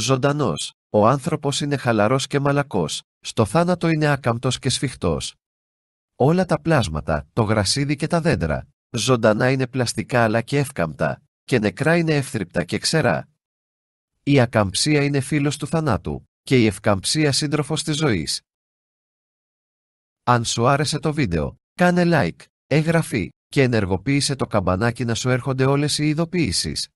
ζωντανός. Ο άνθρωπος είναι χαλαρός και μαλακός, στο θάνατο είναι άκαμπτος και σφιχτός. Όλα τα πλάσματα, το γρασίδι και τα δέντρα, ζωντανά είναι πλαστικά αλλά και εύκαμπτα, και νεκρά είναι εύθρυπτα και ξερά. Η ακαμψία είναι φίλος του θανάτου και η ευκαμψία σύντροφος της ζωής. Αν σου άρεσε το βίντεο, κάνε like, εγγραφή και ενεργοποίησε το καμπανάκι να σου έρχονται όλες οι ειδοποιήσεις.